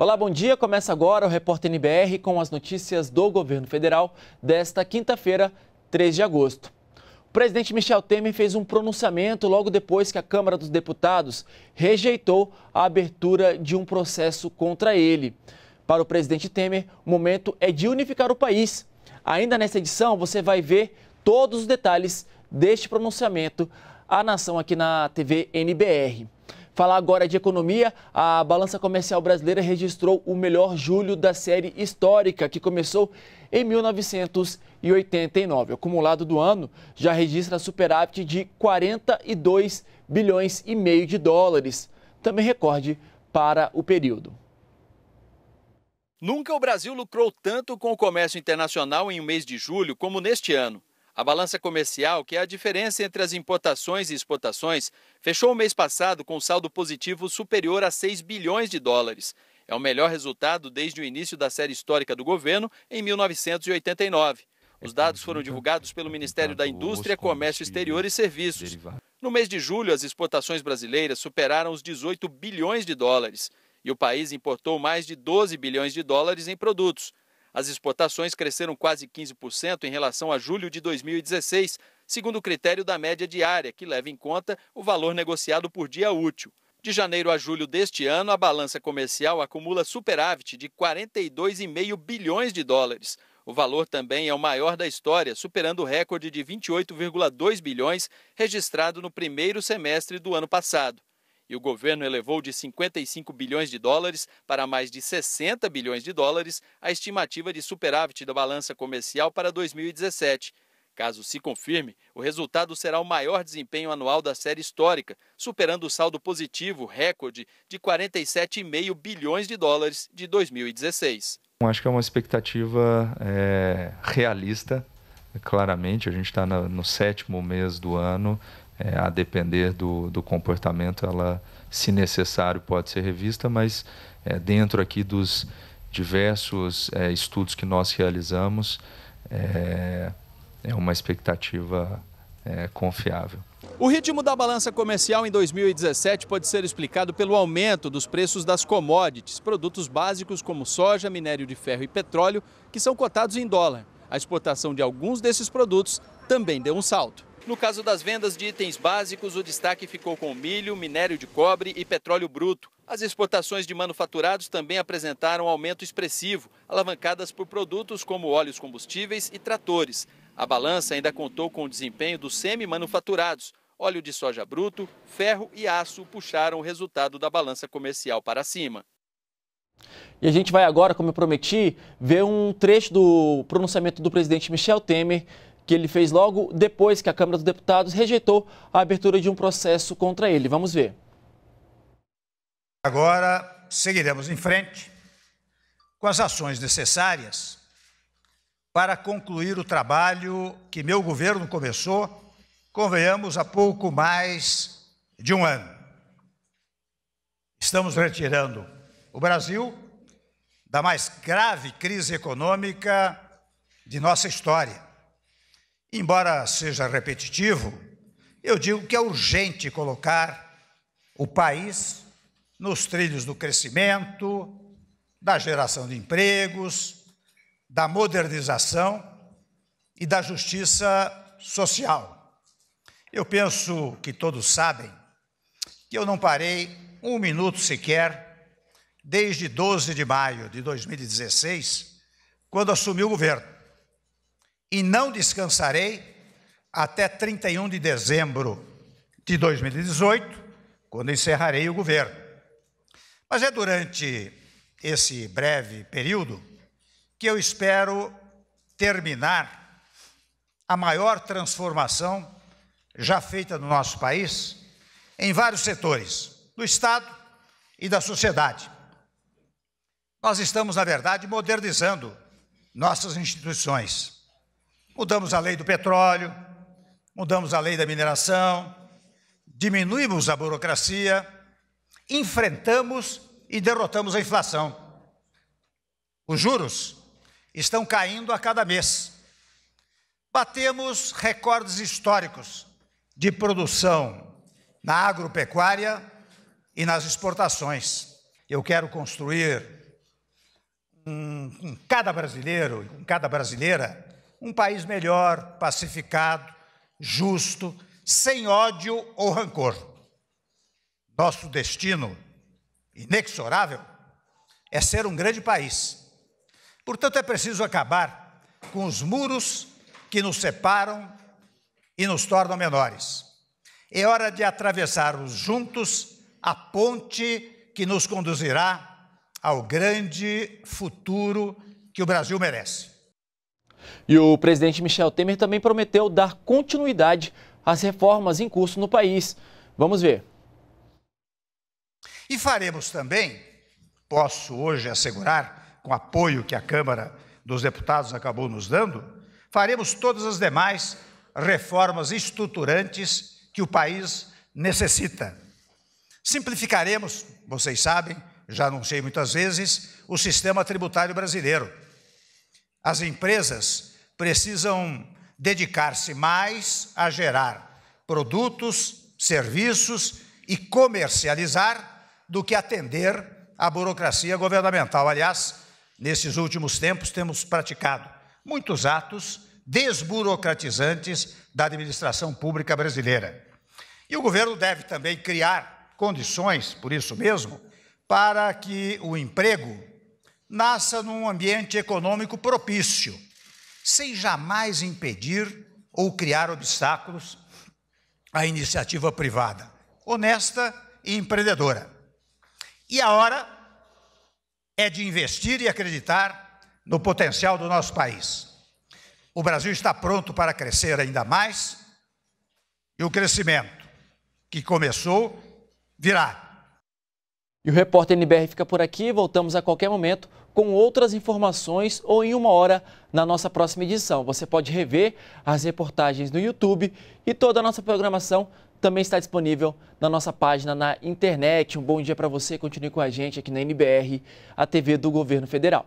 Olá, bom dia. Começa agora o Repórter NBR com as notícias do governo federal desta quinta-feira, 3 de agosto. O presidente Michel Temer fez um pronunciamento logo depois que a Câmara dos Deputados rejeitou a abertura de um processo contra ele. Para o presidente Temer, o momento é de unificar o país. Ainda nesta edição, você vai ver todos os detalhes deste pronunciamento à nação aqui na TV NBR. Falar agora de economia, a balança comercial brasileira registrou o melhor julho da série histórica, que começou em 1989. O acumulado do ano já registra superávit de 42 bilhões e meio de dólares, também recorde para o período. Nunca o Brasil lucrou tanto com o comércio internacional em um mês de julho como neste ano. A balança comercial, que é a diferença entre as importações e exportações, fechou o mês passado com saldo positivo superior a 6 bilhões de dólares. É o melhor resultado desde o início da série histórica do governo, em 1989. Os dados foram divulgados pelo Ministério da Indústria, Comércio Exterior e Serviços. No mês de julho, as exportações brasileiras superaram os 18 bilhões de dólares e o país importou mais de 12 bilhões de dólares em produtos, as exportações cresceram quase 15% em relação a julho de 2016, segundo o critério da média diária, que leva em conta o valor negociado por dia útil. De janeiro a julho deste ano, a balança comercial acumula superávit de 42,5 bilhões de dólares. O valor também é o maior da história, superando o recorde de 28,2 bilhões registrado no primeiro semestre do ano passado e o governo elevou de 55 bilhões de dólares para mais de 60 bilhões de dólares a estimativa de superávit da balança comercial para 2017. Caso se confirme, o resultado será o maior desempenho anual da série histórica, superando o saldo positivo recorde de 47,5 bilhões de dólares de 2016. Acho que é uma expectativa é, realista, claramente. A gente está no sétimo mês do ano é, a depender do, do comportamento, ela, se necessário, pode ser revista, mas é, dentro aqui dos diversos é, estudos que nós realizamos, é, é uma expectativa é, confiável. O ritmo da balança comercial em 2017 pode ser explicado pelo aumento dos preços das commodities, produtos básicos como soja, minério de ferro e petróleo, que são cotados em dólar. A exportação de alguns desses produtos também deu um salto. No caso das vendas de itens básicos, o destaque ficou com milho, minério de cobre e petróleo bruto. As exportações de manufaturados também apresentaram aumento expressivo, alavancadas por produtos como óleos combustíveis e tratores. A balança ainda contou com o desempenho dos semi-manufaturados. Óleo de soja bruto, ferro e aço puxaram o resultado da balança comercial para cima. E a gente vai agora, como eu prometi, ver um trecho do pronunciamento do presidente Michel Temer que ele fez logo depois que a Câmara dos Deputados rejeitou a abertura de um processo contra ele. Vamos ver. Agora seguiremos em frente com as ações necessárias para concluir o trabalho que meu governo começou, convenhamos, há pouco mais de um ano. Estamos retirando o Brasil da mais grave crise econômica de nossa história. Embora seja repetitivo, eu digo que é urgente colocar o país nos trilhos do crescimento, da geração de empregos, da modernização e da justiça social. Eu penso que todos sabem que eu não parei um minuto sequer desde 12 de maio de 2016, quando assumi o governo e não descansarei até 31 de dezembro de 2018, quando encerrarei o governo. Mas é durante esse breve período que eu espero terminar a maior transformação já feita no nosso país em vários setores, do Estado e da sociedade. Nós estamos, na verdade, modernizando nossas instituições Mudamos a lei do petróleo, mudamos a lei da mineração, diminuímos a burocracia, enfrentamos e derrotamos a inflação. Os juros estão caindo a cada mês. Batemos recordes históricos de produção na agropecuária e nas exportações. Eu quero construir um, com cada brasileiro, com cada brasileira, um país melhor, pacificado, justo, sem ódio ou rancor. Nosso destino inexorável é ser um grande país. Portanto, é preciso acabar com os muros que nos separam e nos tornam menores. É hora de atravessarmos juntos a ponte que nos conduzirá ao grande futuro que o Brasil merece. E o presidente Michel Temer também prometeu dar continuidade às reformas em curso no país. Vamos ver. E faremos também, posso hoje assegurar, com o apoio que a Câmara dos Deputados acabou nos dando, faremos todas as demais reformas estruturantes que o país necessita. Simplificaremos, vocês sabem, já anunciei muitas vezes, o sistema tributário brasileiro as empresas precisam dedicar-se mais a gerar produtos, serviços e comercializar do que atender à burocracia governamental. Aliás, nesses últimos tempos temos praticado muitos atos desburocratizantes da administração pública brasileira. E o governo deve também criar condições, por isso mesmo, para que o emprego nasça num ambiente econômico propício, sem jamais impedir ou criar obstáculos à iniciativa privada, honesta e empreendedora. E a hora é de investir e acreditar no potencial do nosso país. O Brasil está pronto para crescer ainda mais e o crescimento que começou virá. E o repórter NBR fica por aqui, voltamos a qualquer momento com outras informações ou em uma hora na nossa próxima edição. Você pode rever as reportagens no YouTube e toda a nossa programação também está disponível na nossa página na internet. Um bom dia para você, continue com a gente aqui na NBR, a TV do Governo Federal.